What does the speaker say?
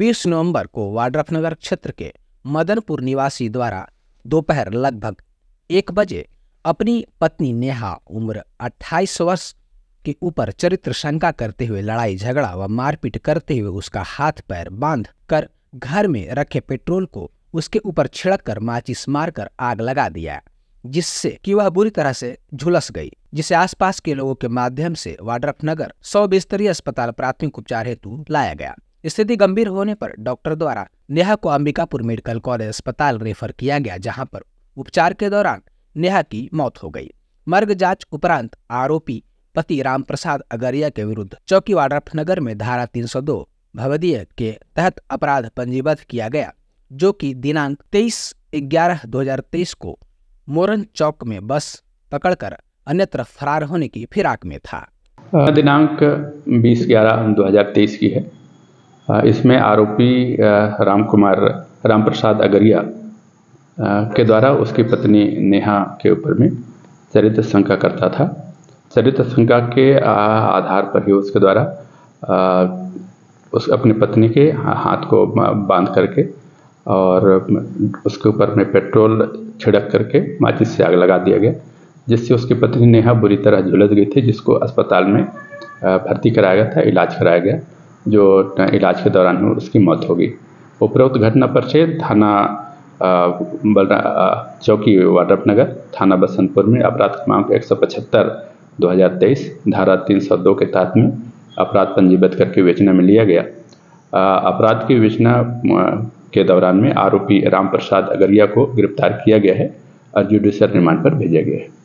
20 नवंबर को वाड्रफ नगर क्षेत्र के मदनपुर निवासी द्वारा दोपहर लगभग एक बजे अपनी पत्नी नेहा उम्र 28 वर्ष के ऊपर चरित्र शंका करते हुए लड़ाई झगड़ा व मारपीट करते हुए उसका हाथ पैर बांध कर घर में रखे पेट्रोल को उसके ऊपर छिड़क कर माचिस मारकर आग लगा दिया जिससे कि वह बुरी तरह से झुलस गई जिसे आसपास के लोगों के माध्यम से वाड्रफ नगर सौ बिस्तरीय अस्पताल प्राथमिक उपचार हेतु लाया गया स्थिति गंभीर होने पर डॉक्टर द्वारा नेहा को अंबिकापुर मेडिकल कॉलेज अस्पताल रेफर किया गया जहां पर उपचार के दौरान नेहा की मौत हो गई मर्ग जांच उपरांत आरोपी पति रामप्रसाद अगरिया के विरुद्ध वाड्रफ नगर में धारा 302 भवदीय के तहत अपराध पंजीबद्ध किया गया जो कि दिनांक 23 ग्यारह 2023 को मोरन चौक में बस पकड़कर अन्यत्र फरार होने की फिराक में था दिनांक 20 ग्यारह 2023 की है इसमें आरोपी राम कुमार राम प्रसाद अगरिया के द्वारा उसकी पत्नी नेहा के ऊपर में चरित्र शंका करता था चरित्र शंका के आधार पर ही उसके द्वारा उस अपनी पत्नी के हाथ को बांध करके और उसके ऊपर में पेट्रोल छिड़क करके माचिस से आग लगा दिया गया जिससे उसकी पत्नी नेहा बुरी तरह झुलस गई थी जिसको अस्पताल में भर्ती कराया गया था इलाज कराया गया जो इलाज के दौरान हुई उसकी मौत हो गई उपरोक्त घटना पर से थाना बलरा चौकी वाड्रप नगर थाना बसंतपुर में अपराध क्रमांक एक सौ पचहत्तर दो हजार तेईस धारा तीन सौ दो के तहत में अपराध पंजीबद्ध करके विवेचना में लिया गया अपराध की विवेचना के दौरान में आरोपी राम प्रसाद अगरिया को गिरफ्तार किया गया है और जुडिशियल रिमांड पर भेजा गया है